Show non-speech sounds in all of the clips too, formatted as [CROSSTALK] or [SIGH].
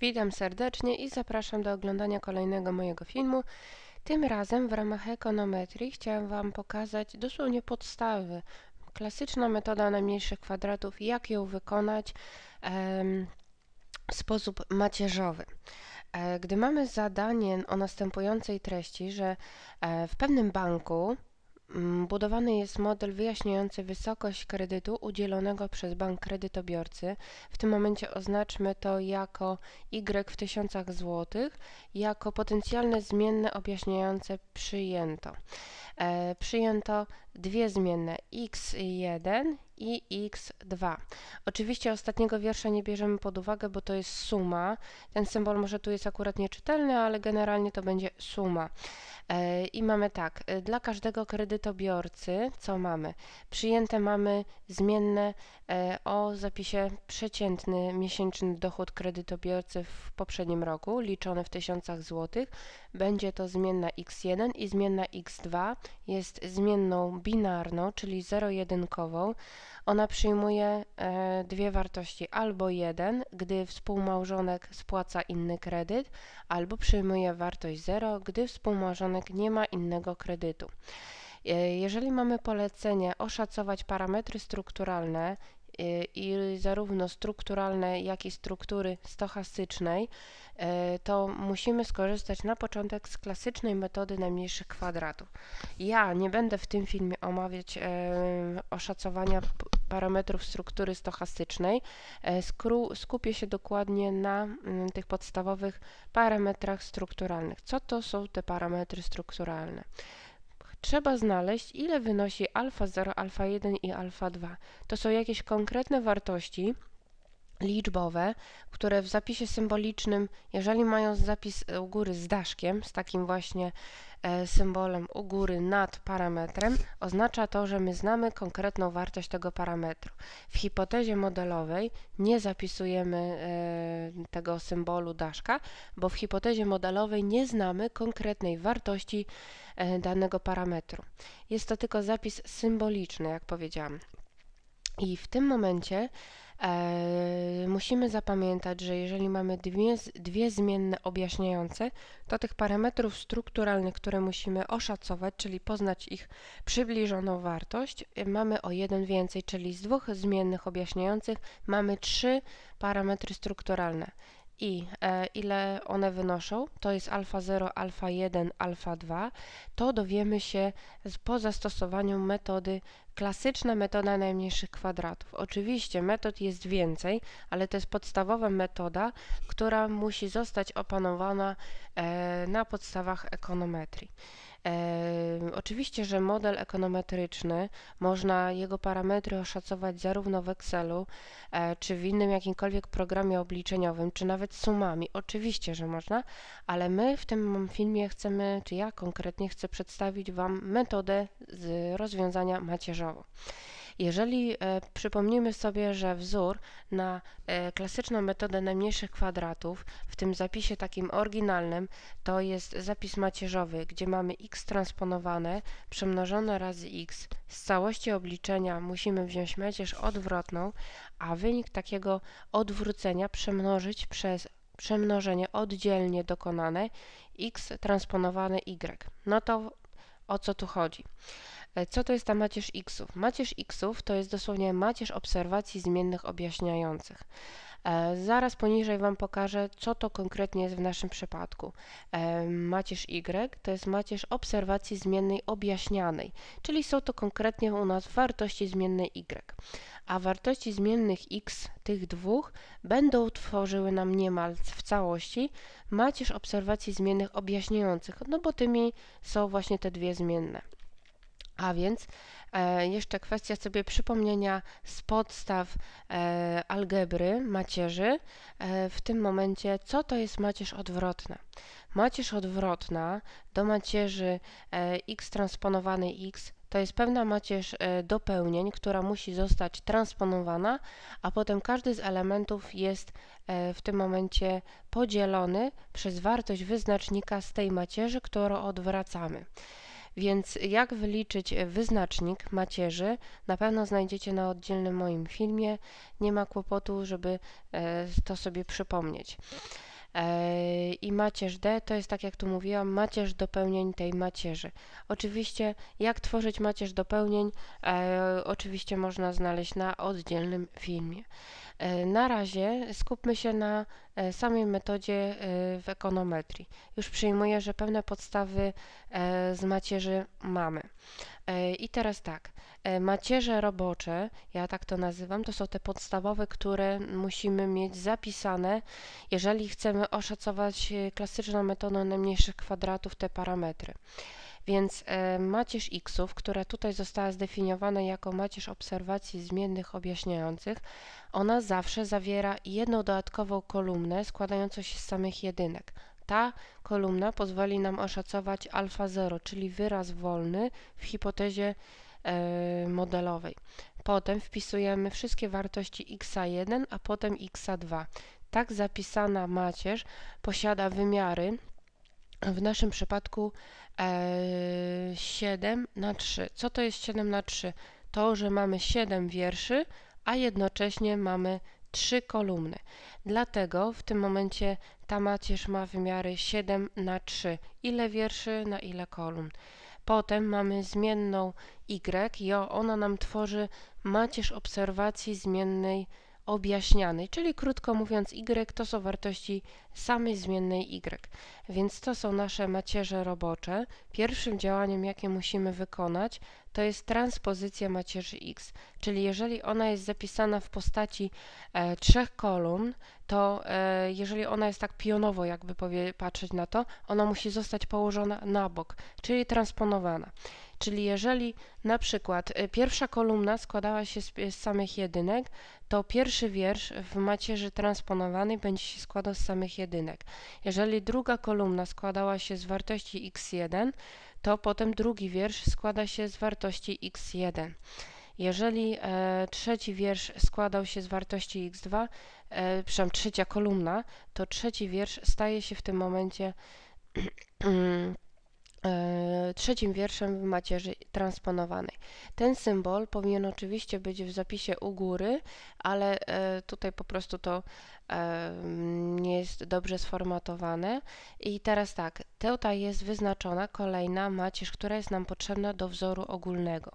Witam serdecznie i zapraszam do oglądania kolejnego mojego filmu. Tym razem w ramach ekonometrii chciałam Wam pokazać dosłownie podstawy. Klasyczna metoda najmniejszych kwadratów, jak ją wykonać em, w sposób macierzowy. E, gdy mamy zadanie o następującej treści, że e, w pewnym banku Mm, budowany jest model wyjaśniający wysokość kredytu udzielonego przez bank kredytobiorcy. W tym momencie oznaczmy to jako Y w tysiącach złotych, jako potencjalne zmienne objaśniające przyjęto. E, przyjęto dwie zmienne x1 i x2. Oczywiście ostatniego wiersza nie bierzemy pod uwagę, bo to jest suma. Ten symbol może tu jest akurat nieczytelny, ale generalnie to będzie suma. E, I mamy tak, e, dla każdego kredytobiorcy, co mamy? Przyjęte mamy zmienne e, o zapisie przeciętny miesięczny dochód kredytobiorcy w poprzednim roku, liczony w tysiącach złotych. Będzie to zmienna x1 i zmienna x2 jest zmienną binarną, czyli zero-jedynkową. Ona przyjmuje e, dwie wartości, albo jeden, gdy współmałżonek spłaca inny kredyt, albo przyjmuje wartość 0, gdy współmałżonek nie ma innego kredytu. E, jeżeli mamy polecenie oszacować parametry strukturalne Y, i zarówno strukturalne, jak i struktury stochastycznej, y, to musimy skorzystać na początek z klasycznej metody najmniejszych kwadratów. Ja nie będę w tym filmie omawiać y, oszacowania parametrów struktury stochastycznej. Skupię się dokładnie na mm, tych podstawowych parametrach strukturalnych. Co to są te parametry strukturalne? trzeba znaleźć, ile wynosi alfa 0, alfa 1 i alfa 2. To są jakieś konkretne wartości, liczbowe, które w zapisie symbolicznym, jeżeli mają zapis u góry z daszkiem, z takim właśnie e, symbolem u góry nad parametrem, oznacza to, że my znamy konkretną wartość tego parametru. W hipotezie modelowej nie zapisujemy e, tego symbolu daszka, bo w hipotezie modelowej nie znamy konkretnej wartości e, danego parametru. Jest to tylko zapis symboliczny, jak powiedziałam. I w tym momencie E, musimy zapamiętać, że jeżeli mamy dwie, dwie zmienne objaśniające, to tych parametrów strukturalnych, które musimy oszacować, czyli poznać ich przybliżoną wartość, e, mamy o jeden więcej, czyli z dwóch zmiennych objaśniających mamy trzy parametry strukturalne i e, ile one wynoszą, to jest alfa 0, alfa 1, alfa 2, to dowiemy się z, po zastosowaniu metody klasyczna metoda najmniejszych kwadratów. Oczywiście metod jest więcej, ale to jest podstawowa metoda, która musi zostać opanowana e, na podstawach ekonometrii. Oczywiście, że model ekonometryczny, można jego parametry oszacować zarówno w Excelu, e, czy w innym jakimkolwiek programie obliczeniowym, czy nawet sumami. Oczywiście, że można, ale my w tym filmie chcemy, czy ja konkretnie chcę przedstawić Wam metodę rozwiązania macierzowo. Jeżeli e, przypomnimy sobie, że wzór na e, klasyczną metodę najmniejszych kwadratów, w tym zapisie takim oryginalnym, to jest zapis macierzowy, gdzie mamy x transponowane przemnożone razy x. Z całości obliczenia musimy wziąć macierz odwrotną, a wynik takiego odwrócenia przemnożyć przez przemnożenie oddzielnie dokonane x transponowane y. No to o co tu chodzi? E, co to jest ta macierz xów? Macierz xów to jest dosłownie macierz obserwacji zmiennych objaśniających. E, zaraz poniżej Wam pokażę, co to konkretnie jest w naszym przypadku. E, macierz Y to jest macierz obserwacji zmiennej objaśnianej, czyli są to konkretnie u nas wartości zmiennej Y. A wartości zmiennych X, tych dwóch, będą tworzyły nam niemal w całości macierz obserwacji zmiennych objaśniających, no bo tymi są właśnie te dwie zmienne. A więc e, jeszcze kwestia sobie przypomnienia z podstaw e, algebry macierzy. E, w tym momencie, co to jest macierz odwrotna? Macierz odwrotna do macierzy e, x transponowanej x to jest pewna macierz e, dopełnień, która musi zostać transponowana, a potem każdy z elementów jest e, w tym momencie podzielony przez wartość wyznacznika z tej macierzy, którą odwracamy. Więc jak wyliczyć e, wyznacznik macierzy, na pewno znajdziecie na oddzielnym moim filmie. Nie ma kłopotu, żeby e, to sobie przypomnieć. E, I macierz D to jest, tak jak tu mówiłam, macierz dopełnień tej macierzy. Oczywiście, jak tworzyć macierz dopełnień, oczywiście można znaleźć na oddzielnym filmie. Na razie skupmy się na E, samej metodzie e, w ekonometrii. Już przyjmuję, że pewne podstawy e, z macierzy mamy. I teraz tak, macierze robocze, ja tak to nazywam, to są te podstawowe, które musimy mieć zapisane, jeżeli chcemy oszacować klasyczną metodą najmniejszych kwadratów te parametry. Więc e, macierz x która tutaj została zdefiniowana jako macierz obserwacji zmiennych objaśniających, ona zawsze zawiera jedną dodatkową kolumnę składającą się z samych jedynek. Ta kolumna pozwoli nam oszacować alfa 0, czyli wyraz wolny w hipotezie e, modelowej. Potem wpisujemy wszystkie wartości x1, a potem x2. Tak zapisana macierz posiada wymiary w naszym przypadku 7 e, na 3. Co to jest 7 na 3? To, że mamy 7 wierszy, a jednocześnie mamy 3 kolumny. Dlatego w tym momencie ta macierz ma wymiary 7 na 3. Ile wierszy na ile kolumn. Potem mamy zmienną y i ona nam tworzy macierz obserwacji zmiennej y objaśnianej, czyli krótko mówiąc y to są wartości samej zmiennej y. Więc to są nasze macierze robocze. Pierwszym działaniem, jakie musimy wykonać, to jest transpozycja macierzy x, czyli jeżeli ona jest zapisana w postaci e, trzech kolumn, to e, jeżeli ona jest tak pionowo, jakby powie, patrzeć na to, ona musi zostać położona na bok, czyli transponowana. Czyli jeżeli na przykład y, pierwsza kolumna składała się z, z samych jedynek, to pierwszy wiersz w macierzy transponowanej będzie się składał z samych jedynek. Jeżeli druga kolumna składała się z wartości x1, to potem drugi wiersz składa się z wartości x1. Jeżeli e, trzeci wiersz składał się z wartości x2, e, przepraszam, trzecia kolumna, to trzeci wiersz staje się w tym momencie [CLEARS THROAT] mm, E, trzecim wierszem w macierzy transponowanej. Ten symbol powinien oczywiście być w zapisie u góry, ale e, tutaj po prostu to e, nie jest dobrze sformatowane. I teraz tak, tutaj jest wyznaczona kolejna macierz, która jest nam potrzebna do wzoru ogólnego.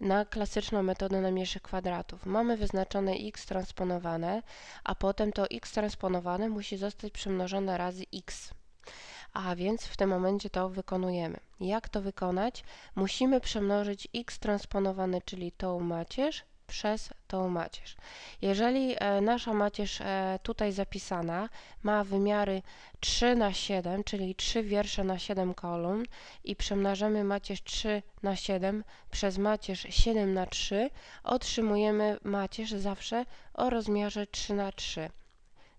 Na klasyczną metodę namierszych kwadratów mamy wyznaczone x transponowane, a potem to x transponowane musi zostać przemnożone razy x a więc w tym momencie to wykonujemy. Jak to wykonać? Musimy przemnożyć x transponowane, czyli tą macierz, przez tą macierz. Jeżeli e, nasza macierz e, tutaj zapisana ma wymiary 3 na 7, czyli 3 wiersze na 7 kolumn i przemnażamy macierz 3 na 7 przez macierz 7 na 3, otrzymujemy macierz zawsze o rozmiarze 3 na 3.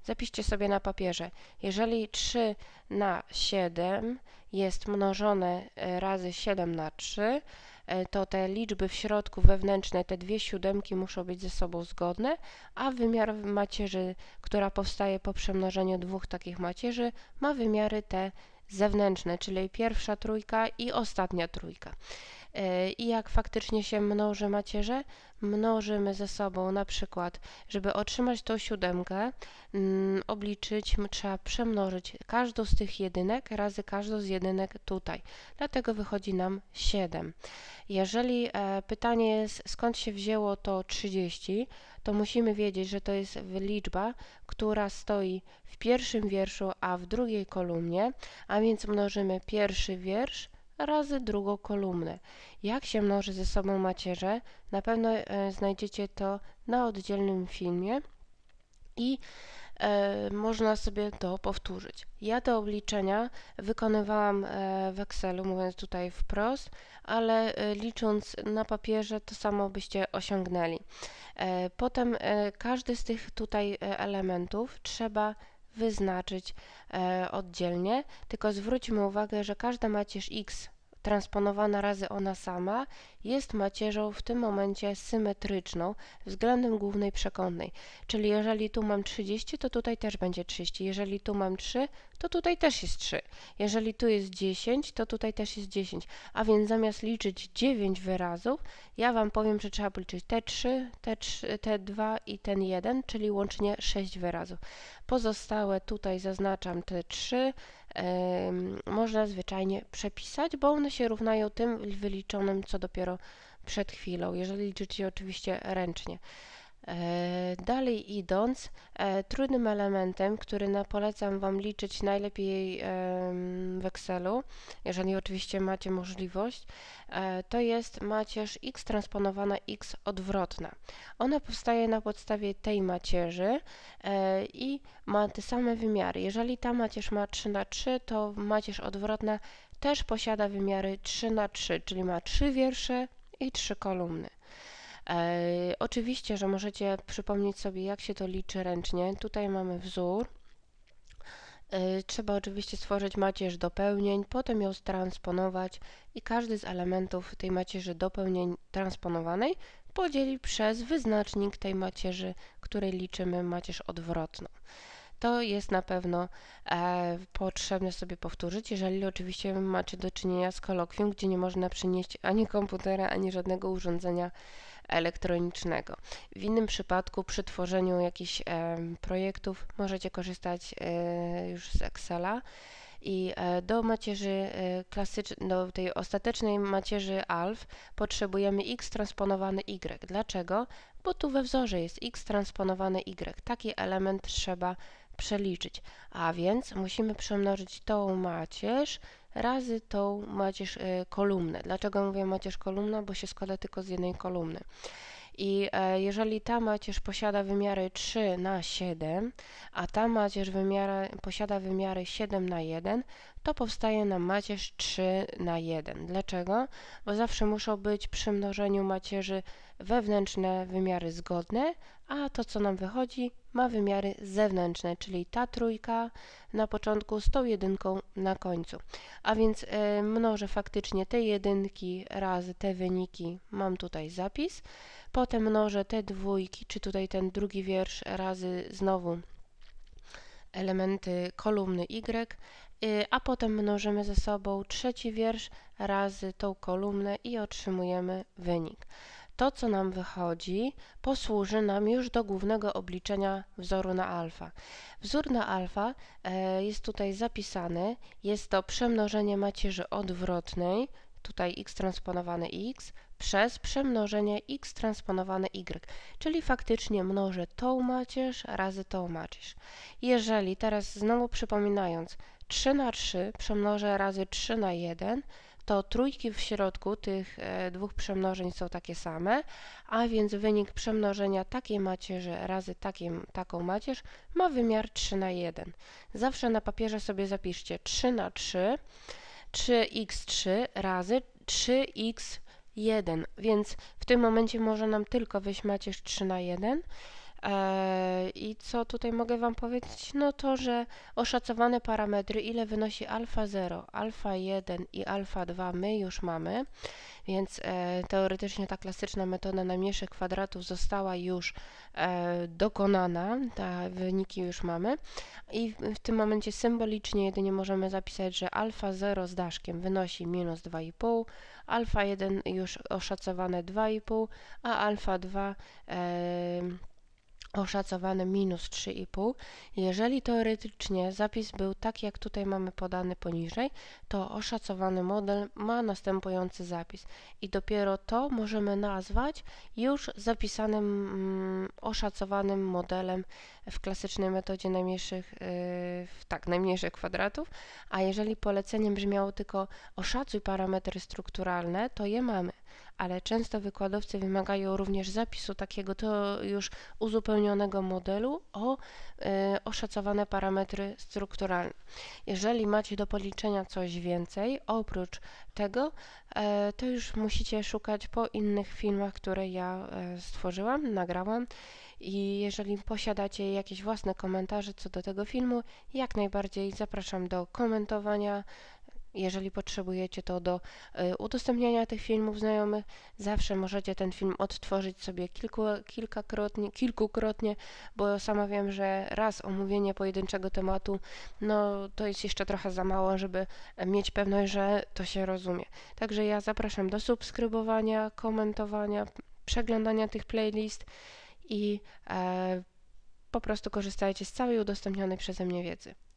Zapiszcie sobie na papierze. Jeżeli 3 na 7 jest mnożone e, razy 7 na 3, e, to te liczby w środku wewnętrzne, te dwie siódemki muszą być ze sobą zgodne, a wymiar macierzy, która powstaje po przemnożeniu dwóch takich macierzy, ma wymiary te zewnętrzne, czyli pierwsza trójka i ostatnia trójka. E, I jak faktycznie się mnoży macierze, mnożymy ze sobą na przykład, żeby otrzymać tą siódemkę, mm, obliczyć, trzeba przemnożyć każdą z tych jedynek razy każdą z jedynek tutaj. Dlatego wychodzi nam 7. Jeżeli e, pytanie jest, skąd się wzięło to 30, to musimy wiedzieć, że to jest liczba, która stoi w pierwszym wierszu, a w drugiej kolumnie, a więc mnożymy pierwszy wiersz razy drugą kolumnę. Jak się mnoży ze sobą macierze? Na pewno e, znajdziecie to na oddzielnym filmie i e, można sobie to powtórzyć. Ja te obliczenia wykonywałam e, w Excelu, mówiąc tutaj wprost, ale e, licząc na papierze to samo byście osiągnęli. Potem każdy z tych tutaj elementów trzeba wyznaczyć e, oddzielnie, tylko zwróćmy uwagę, że każda macierz X transponowana razy ona sama, jest macierzą w tym momencie symetryczną względem głównej przekątnej. Czyli jeżeli tu mam 30, to tutaj też będzie 30. Jeżeli tu mam 3, to tutaj też jest 3. Jeżeli tu jest 10, to tutaj też jest 10. A więc zamiast liczyć 9 wyrazów, ja Wam powiem, że trzeba policzyć te 3, te, 3, te 2 i ten 1, czyli łącznie 6 wyrazów. Pozostałe tutaj zaznaczam te 3, można zwyczajnie przepisać, bo one się równają tym wyliczonym, co dopiero przed chwilą, jeżeli liczycie oczywiście ręcznie. E, dalej idąc, e, trudnym elementem, który polecam Wam liczyć najlepiej w Excelu, jeżeli oczywiście macie możliwość, e, to jest macierz x transponowana x odwrotna. Ona powstaje na podstawie tej macierzy i ma te same wymiary. Jeżeli ta macierz ma 3 na 3, to macierz odwrotna też posiada wymiary 3 na 3, czyli ma 3 wiersze i 3 kolumny. E, oczywiście, że możecie przypomnieć sobie, jak się to liczy ręcznie. Tutaj mamy wzór. E, trzeba oczywiście stworzyć macierz dopełnień, potem ją transponować i każdy z elementów tej macierzy dopełnień transponowanej podzielić przez wyznacznik tej macierzy, której liczymy macierz odwrotną. To jest na pewno e, potrzebne sobie powtórzyć, jeżeli oczywiście macie do czynienia z kolokwium, gdzie nie można przynieść ani komputera, ani żadnego urządzenia elektronicznego. W innym przypadku przy tworzeniu jakichś e, projektów możecie korzystać e, już z Excela i e, do macierzy e, klasycznej, do tej ostatecznej macierzy alf potrzebujemy x transponowany y. Dlaczego? Bo tu we wzorze jest x transponowany y. Taki element trzeba przeliczyć. A więc musimy przemnożyć tą macierz razy tą macierz y, kolumnę. Dlaczego mówię macierz kolumna? Bo się składa tylko z jednej kolumny. I e, jeżeli ta macierz posiada wymiary 3 na 7, a ta macierz posiada wymiary 7 na 1, to powstaje nam macierz 3 na 1. Dlaczego? Bo zawsze muszą być przy mnożeniu macierzy wewnętrzne wymiary zgodne, a to co nam wychodzi ma wymiary zewnętrzne, czyli ta trójka na początku z tą jedynką na końcu. A więc y, mnożę faktycznie te jedynki razy te wyniki, mam tutaj zapis, potem mnożę te dwójki, czy tutaj ten drugi wiersz razy znowu elementy kolumny Y, y a potem mnożymy ze sobą trzeci wiersz razy tą kolumnę i otrzymujemy wynik. To, co nam wychodzi, posłuży nam już do głównego obliczenia wzoru na alfa. Wzór na alfa e, jest tutaj zapisany. Jest to przemnożenie macierzy odwrotnej, tutaj x transponowane x, przez przemnożenie x transponowane y, czyli faktycznie mnożę tą macierz razy tą macierz. Jeżeli teraz znowu przypominając, 3 na 3 przemnożę razy 3 na 1, to trójki w środku tych e, dwóch przemnożeń są takie same, a więc wynik przemnożenia takiej macierzy razy takim, taką macierz ma wymiar 3 na 1. Zawsze na papierze sobie zapiszcie 3 na 3, 3x3 razy 3x1, więc w tym momencie może nam tylko wyjść macierz 3 na 1, E, I co tutaj mogę Wam powiedzieć? No to, że oszacowane parametry, ile wynosi alfa 0, alfa 1 i alfa 2 my już mamy, więc e, teoretycznie ta klasyczna metoda na miesze kwadratów została już e, dokonana, te wyniki już mamy i w tym momencie symbolicznie jedynie możemy zapisać, że alfa 0 z daszkiem wynosi minus 2,5, alfa 1 już oszacowane 2,5, a alfa 2 e, oszacowany minus 3,5. Jeżeli teoretycznie zapis był taki, jak tutaj mamy podany poniżej, to oszacowany model ma następujący zapis i dopiero to możemy nazwać już zapisanym mm, oszacowanym modelem w klasycznej metodzie najmniejszych, yy, tak, najmniejszych kwadratów, a jeżeli polecenie brzmiało tylko oszacuj parametry strukturalne, to je mamy ale często wykładowcy wymagają również zapisu takiego to już uzupełnionego modelu o e, oszacowane parametry strukturalne. Jeżeli macie do policzenia coś więcej oprócz tego, e, to już musicie szukać po innych filmach, które ja e, stworzyłam, nagrałam. I jeżeli posiadacie jakieś własne komentarze co do tego filmu, jak najbardziej zapraszam do komentowania, jeżeli potrzebujecie to do y, udostępniania tych filmów znajomych, zawsze możecie ten film odtworzyć sobie kilku, kilkakrotnie, kilkukrotnie, bo sama wiem, że raz omówienie pojedynczego tematu, no to jest jeszcze trochę za mało, żeby mieć pewność, że to się rozumie. Także ja zapraszam do subskrybowania, komentowania, przeglądania tych playlist i e, po prostu korzystajcie z całej udostępnionej przeze mnie wiedzy.